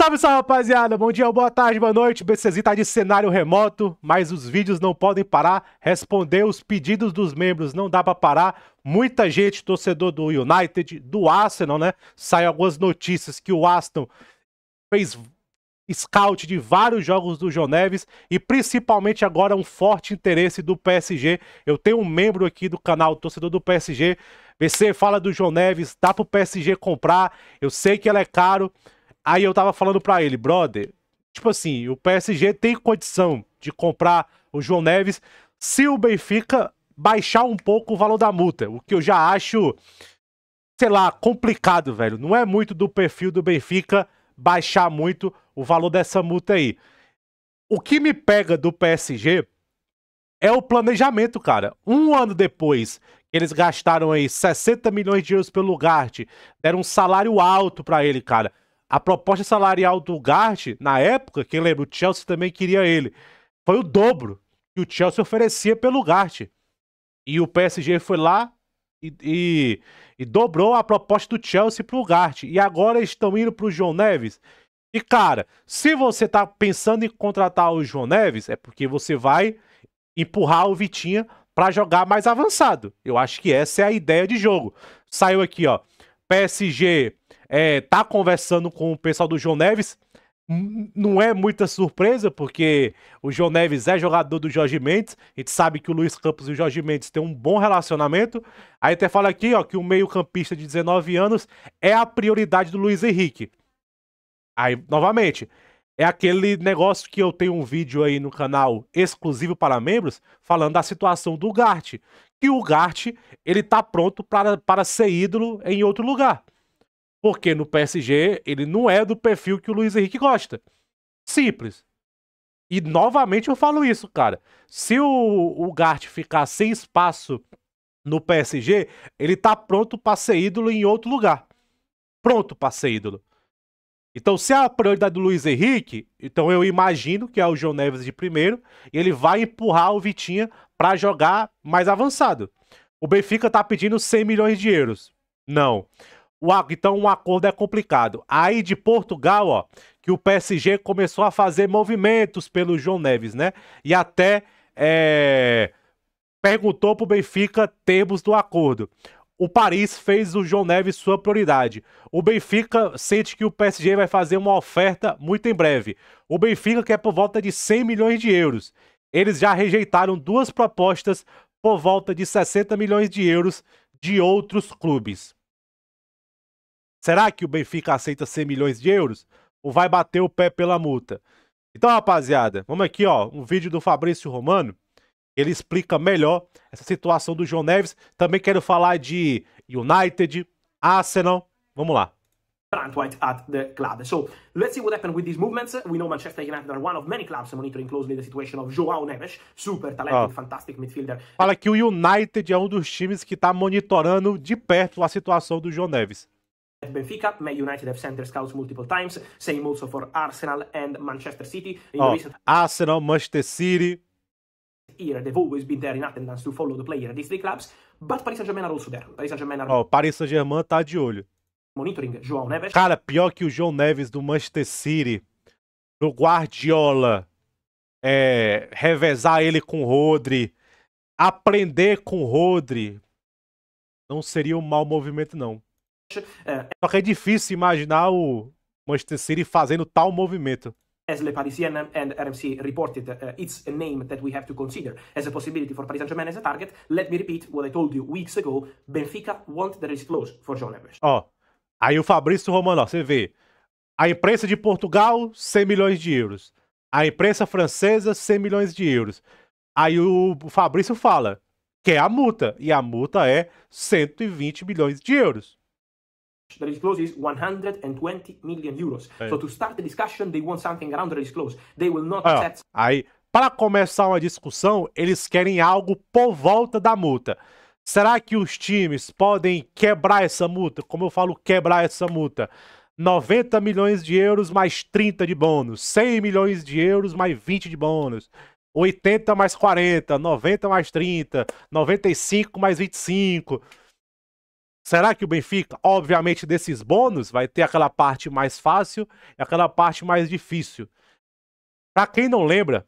Salve, salve, rapaziada! Bom dia, boa tarde, boa noite. BCZ tá de cenário remoto, mas os vídeos não podem parar. Responder os pedidos dos membros não dá para parar. Muita gente, torcedor do United, do Arsenal, né? Saiu algumas notícias que o Aston fez scout de vários jogos do João Neves e principalmente agora um forte interesse do PSG. Eu tenho um membro aqui do canal Torcedor do PSG. BC fala do João Neves, dá pro PSG comprar. Eu sei que ele é caro. Aí eu tava falando pra ele, brother, tipo assim, o PSG tem condição de comprar o João Neves se o Benfica baixar um pouco o valor da multa, o que eu já acho, sei lá, complicado, velho. Não é muito do perfil do Benfica baixar muito o valor dessa multa aí. O que me pega do PSG é o planejamento, cara. Um ano depois eles gastaram aí 60 milhões de euros pelo Lugarte, deram um salário alto para ele, cara. A proposta salarial do Gart, na época, quem lembra, o Chelsea também queria ele. Foi o dobro que o Chelsea oferecia pelo Gart. E o PSG foi lá e, e, e dobrou a proposta do Chelsea pro Gart. E agora estão indo pro João Neves. E, cara, se você tá pensando em contratar o João Neves, é porque você vai empurrar o Vitinha para jogar mais avançado. Eu acho que essa é a ideia de jogo. Saiu aqui, ó. PSG é, tá conversando com o pessoal do João Neves. Não é muita surpresa, porque o João Neves é jogador do Jorge Mendes. A gente sabe que o Luiz Campos e o Jorge Mendes têm um bom relacionamento. Aí até fala aqui ó, que o meio-campista de 19 anos é a prioridade do Luiz Henrique. Aí, novamente, é aquele negócio que eu tenho um vídeo aí no canal exclusivo para membros falando da situação do Gart. Que o Gart, ele tá pronto para, para ser ídolo em outro lugar. Porque no PSG ele não é do perfil que o Luiz Henrique gosta. Simples. E novamente eu falo isso, cara. Se o, o Gart ficar sem espaço no PSG, ele tá pronto para ser ídolo em outro lugar. Pronto para ser ídolo. Então, se é a prioridade do Luiz Henrique, então eu imagino que é o João Neves de primeiro, e ele vai empurrar o Vitinha para jogar mais avançado. O Benfica tá pedindo 100 milhões de euros. Não então um acordo é complicado. Aí de Portugal, ó, que o PSG começou a fazer movimentos pelo João Neves, né? E até é, perguntou pro Benfica termos do acordo. O Paris fez o João Neves sua prioridade. O Benfica sente que o PSG vai fazer uma oferta muito em breve. O Benfica quer por volta de 100 milhões de euros. Eles já rejeitaram duas propostas por volta de 60 milhões de euros de outros clubes. Será que o Benfica aceita 100 milhões de euros? Ou vai bater o pé pela multa? Então, rapaziada, vamos aqui, ó, um vídeo do Fabrício Romano. Ele explica melhor essa situação do João Neves. Também quero falar de United, Arsenal. Vamos lá. Brantwhite at the club. So let's see what happened with these movements. We know Manchester United are one of many clubs monitoring closely the situation of João Neves, super talented, oh. fantastic midfielder. Fala que o United é um dos times que está monitorando de perto a situação do João Neves. Benfica. Man United have sent their scouts multiple times. Same also for Arsenal and Manchester City. In oh, recent... Arsenal, Manchester City. Here they've always been there in attendance to follow the player at these three clubs. But Paris Saint-Germain are also there. Paris Saint-Germain are... Oh, Paris Saint-Germain tá de olho. Monitoring João Neves. Cara, pior que o João Neves do Manchester City. No Guardiola. É, revezar ele com o Rodri. Aprender com o Rodri. Não seria um mau movimento, não. Uh, Só que é difícil imaginar o Manchester City fazendo tal movimento. as Le Parisien and RMC reported, uh, it's a name that we have to consider as a possibility for Paris Saint-Germain as a target. Let me repeat what I told you weeks ago. Benfica want the race close for John Evers. Ó, aí o Fabrício Romano, ó, você vê. A imprensa de Portugal, 100 milhões de euros. A imprensa francesa, 100 milhões de euros. Aí o Fabrício fala que é a multa. E a multa é 120 milhões de euros. The release clause is 120 million euros. Hey. É. So to start the discussion, they want something around the release clause. They will not accept... Ah, aí, para começar uma discussão, eles querem algo por volta da multa. Será que os times podem quebrar essa multa? Como eu falo quebrar essa multa? 90 milhões de euros mais 30 de bônus, 100 milhões de euros mais 20 de bônus, 80 mais 40, 90 mais 30, 95 mais 25. Será que o Benfica, obviamente, desses bônus, vai ter aquela parte mais fácil e aquela parte mais difícil? Para quem não lembra,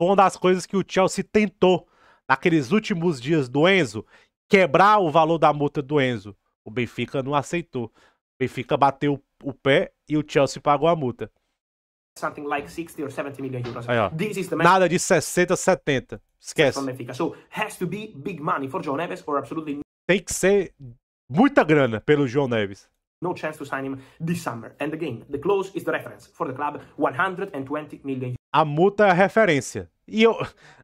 foi uma das coisas que o Chelsea tentou naqueles últimos dias do Enzo, quebrar o valor da multa do Enzo. O Benfica não aceitou. O Benfica bateu o pé e o Chelsea pagou a multa. Something like 60 or 70 million euros. Aí, This is the Nada de 60, 70. Esquece. So, has to be big money for Neves or absolutely tem que ser muita grana pelo João Neves. No chance to sign him this summer. And again, the clause is the reference for the club 120 million. A multa é a referência. E eu,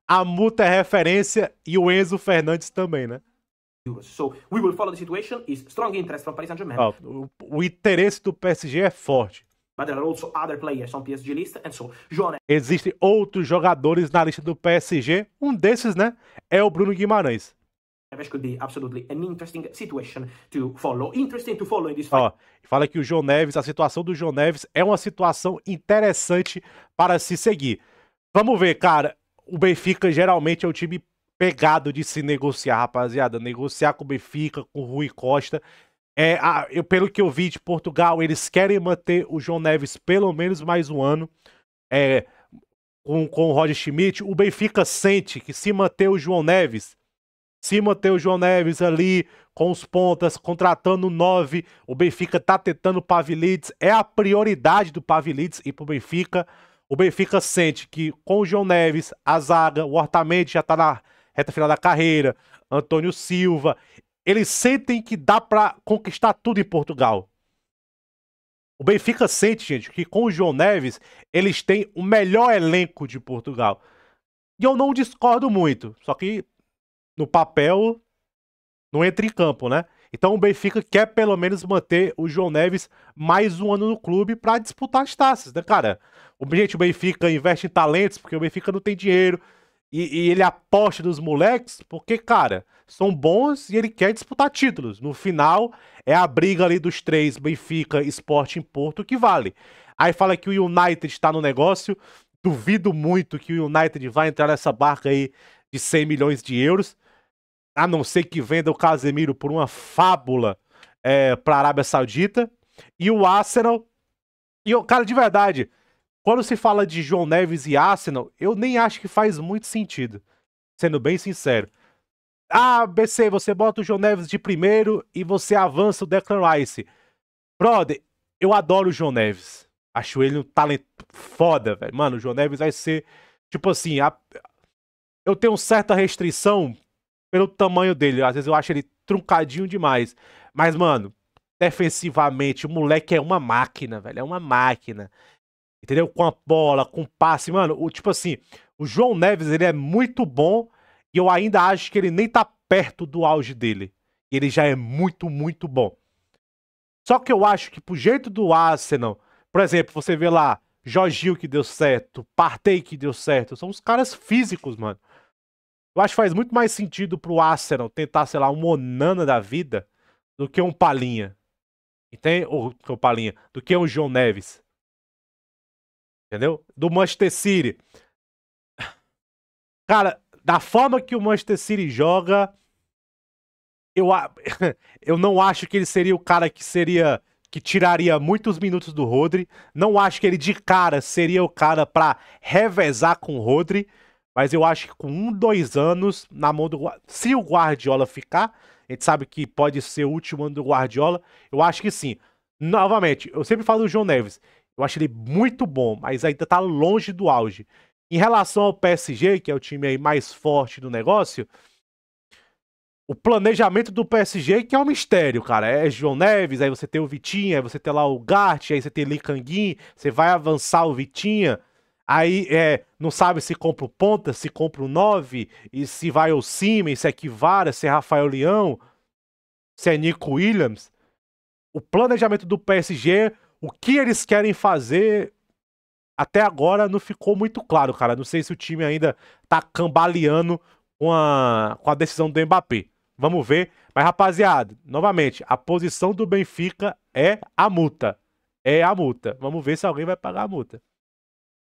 a multa é a referência e o Enzo Fernandes também, né? So we will follow the situation is strong interest from Paris Saint-Germain. Oh, o, o interesse do PSG é forte. But there are also other players on PSG list and so João... Existem outros jogadores na lista do PSG, um desses, né, é o Bruno Guimarães. Neves could be absolutely an interesting situation to follow. Interesting to follow in this fight. fala que o João Neves, a situação do João Neves é uma situação interessante para se seguir. Vamos ver, cara. O Benfica geralmente é o time pegado de se negociar, rapaziada. Negociar com o Benfica, com o Rui Costa. É, a, eu, pelo que eu vi de Portugal, eles querem manter o João Neves pelo menos mais um ano. É, com, com o Roger Schmidt, o Benfica sente que se manter o João Neves, cima manter o João Neves ali com os pontas, contratando nove. O Benfica tá tentando o Pavilides. É a prioridade do Pavilides ir pro Benfica. O Benfica sente que com o João Neves, a zaga, o Hortamente já tá na reta final da carreira, Antônio Silva. Eles sentem que dá para conquistar tudo em Portugal. O Benfica sente, gente, que com o João Neves eles têm o melhor elenco de Portugal. E eu não discordo muito, só que no papel, não entra em campo, né? Então o Benfica quer pelo menos manter o João Neves mais um ano no clube para disputar as taças, né, cara? O, gente, o Benfica investe em talentos porque o Benfica não tem dinheiro e, e ele aposta nos moleques porque, cara, são bons e ele quer disputar títulos. No final, é a briga ali dos três, Benfica, Esporte e Porto, que vale. Aí fala que o United está no negócio. Duvido muito que o United vai entrar nessa barca aí de 100 milhões de euros a não ser que venda o Casemiro por uma fábula é, para a Arábia Saudita. E o Arsenal. E, eu, cara, de verdade, quando se fala de João Neves e Arsenal, eu nem acho que faz muito sentido. Sendo bem sincero. Ah, BC, você bota o João Neves de primeiro e você avança o Declan Rice. Brother, eu adoro o João Neves. Acho ele um talento foda, velho. Mano, o João Neves vai ser. Tipo assim, a... eu tenho certa restrição pelo tamanho dele. Às vezes eu acho ele truncadinho demais. Mas, mano, defensivamente, o moleque é uma máquina, velho. É uma máquina. Entendeu? Com a bola, com o passe. Mano, o, tipo assim, o João Neves, ele é muito bom e eu ainda acho que ele nem tá perto do auge dele. Ele já é muito, muito bom. Só que eu acho que pro jeito do Arsenal, por exemplo, você vê lá, Jorginho que deu certo, Partey que deu certo, são os caras físicos, mano. Eu acho que faz muito mais sentido pro Arsenal tentar, sei lá, um Onana da vida do que um Palinha. Entende? Ou é um Palinha. Do que um João Neves. Entendeu? Do Manchester City. Cara, da forma que o Manchester City joga, eu, eu não acho que ele seria o cara que seria que tiraria muitos minutos do Rodri. Não acho que ele de cara seria o cara para revezar com o Rodri. Mas eu acho que com um, dois anos na mão do se o Guardiola ficar, a gente sabe que pode ser o último ano do Guardiola. Eu acho que sim. Novamente, eu sempre falo do João Neves. Eu acho ele muito bom, mas ainda tá longe do auge. Em relação ao PSG, que é o time aí mais forte do negócio, o planejamento do PSG é que é um mistério, cara. É João Neves, aí você tem o Vitinha, aí você tem lá o Gart, aí você tem Licanguin, você vai avançar o Vitinha. Aí é, não sabe se compra o ponta, se compra o 9, e se vai o Simen, se é Kivara, se é Rafael Leão, se é Nico Williams. O planejamento do PSG, o que eles querem fazer, até agora não ficou muito claro, cara. Não sei se o time ainda tá cambaleando com a, com a decisão do Mbappé. Vamos ver. Mas, rapaziada, novamente, a posição do Benfica é a multa. É a multa. Vamos ver se alguém vai pagar a multa.